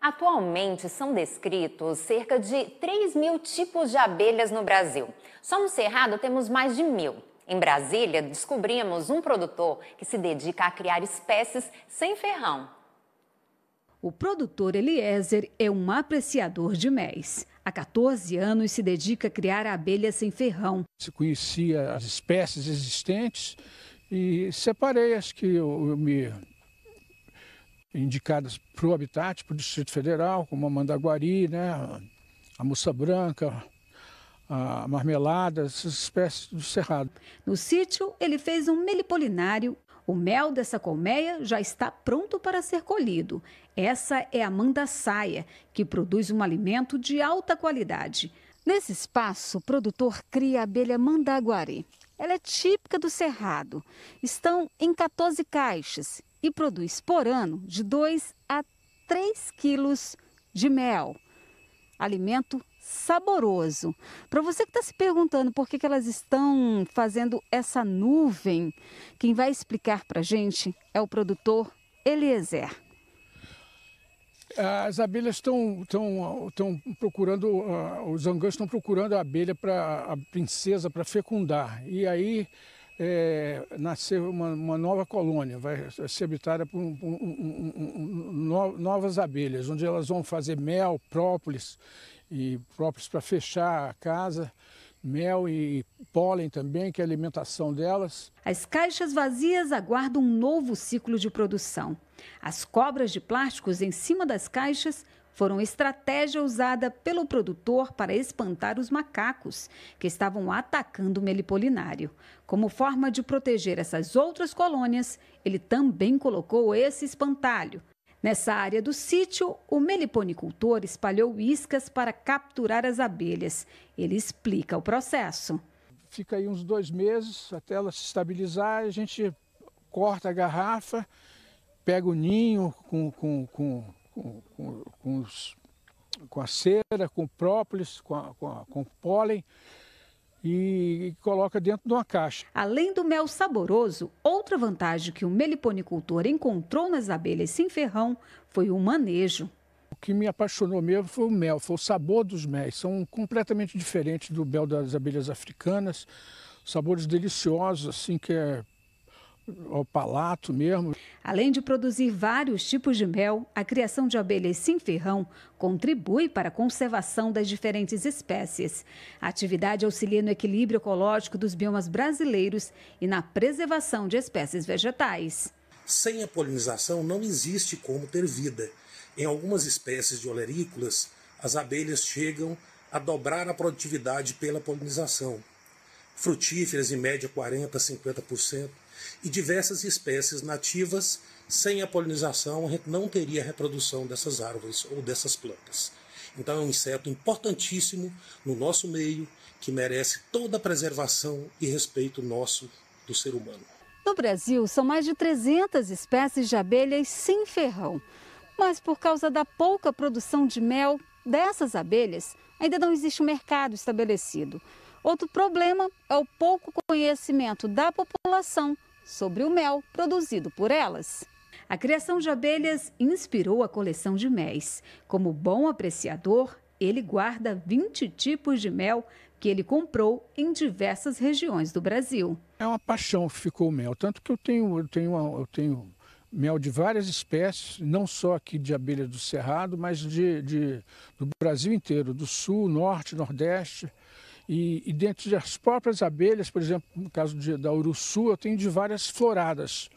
Atualmente são descritos cerca de 3 mil tipos de abelhas no Brasil. Só no Cerrado temos mais de mil. Em Brasília, descobrimos um produtor que se dedica a criar espécies sem ferrão. O produtor Eliezer é um apreciador de mel. Há 14 anos se dedica a criar abelhas sem ferrão. Se conhecia as espécies existentes e separei as que eu, eu me indicadas para o habitat, para o Distrito Federal, como a mandaguari, né, a moça branca, a marmelada, essas espécies do cerrado. No sítio, ele fez um melipolinário. O mel dessa colmeia já está pronto para ser colhido. Essa é a mandaçaia, que produz um alimento de alta qualidade. Nesse espaço, o produtor cria a abelha mandaguari. Ela é típica do cerrado. Estão em 14 caixas e produz por ano de 2 a 3 quilos de mel. Alimento saboroso. Para você que está se perguntando por que, que elas estão fazendo essa nuvem, quem vai explicar para a gente é o produtor Eliezer. As abelhas estão procurando, uh, os angãs estão procurando a abelha, para a princesa, para fecundar. E aí é, nascer uma, uma, nova colônia, vai ser habitada por um, um, um, novas abelhas, onde elas vão fazer mel, própolis, e própolis para fechar a casa, mel e pólen também, que é a alimentação delas. As caixas vazias aguardam um novo ciclo de produção. As cobras de plásticos em cima das caixas foram estratégia usada pelo produtor para espantar os macacos que estavam atacando o melipolinário. Como forma de proteger essas outras colônias, ele também colocou esse espantalho. Nessa área do sítio, o meliponicultor espalhou iscas para capturar as abelhas. Ele explica o processo. Fica aí uns dois meses até ela se estabilizar, a gente corta a garrafa, pega o ninho com, com, com com, com, os, com a cera, com própolis, com, a, com, a, com pólen e coloca dentro de uma caixa. Além do mel saboroso, outra vantagem que o meliponicultor encontrou nas abelhas sem ferrão foi o manejo. O que me apaixonou mesmo foi o mel, foi o sabor dos méis. São completamente diferentes do mel das abelhas africanas, sabores deliciosos, assim, que é ao palato mesmo. Além de produzir vários tipos de mel, a criação de abelhas sem ferrão contribui para a conservação das diferentes espécies. A atividade auxilia no equilíbrio ecológico dos biomas brasileiros e na preservação de espécies vegetais. Sem a polinização não existe como ter vida. Em algumas espécies de olerícolas, as abelhas chegam a dobrar a produtividade pela polinização frutíferas em média 40% a 50%, e diversas espécies nativas, sem a polinização, a gente não teria a reprodução dessas árvores ou dessas plantas. Então é um inseto importantíssimo no nosso meio que merece toda a preservação e respeito nosso do ser humano. No Brasil, são mais de 300 espécies de abelhas sem ferrão. Mas por causa da pouca produção de mel dessas abelhas, ainda não existe um mercado estabelecido. Outro problema é o pouco conhecimento da população sobre o mel produzido por elas. A criação de abelhas inspirou a coleção de méis. Como bom apreciador, ele guarda 20 tipos de mel que ele comprou em diversas regiões do Brasil. É uma paixão que ficou o mel, tanto que eu tenho, eu tenho, eu tenho mel de várias espécies, não só aqui de abelha do Cerrado, mas de, de do Brasil inteiro, do Sul, Norte, Nordeste. E, e dentro das próprias abelhas, por exemplo, no caso de, da uruçu, eu tenho de várias floradas.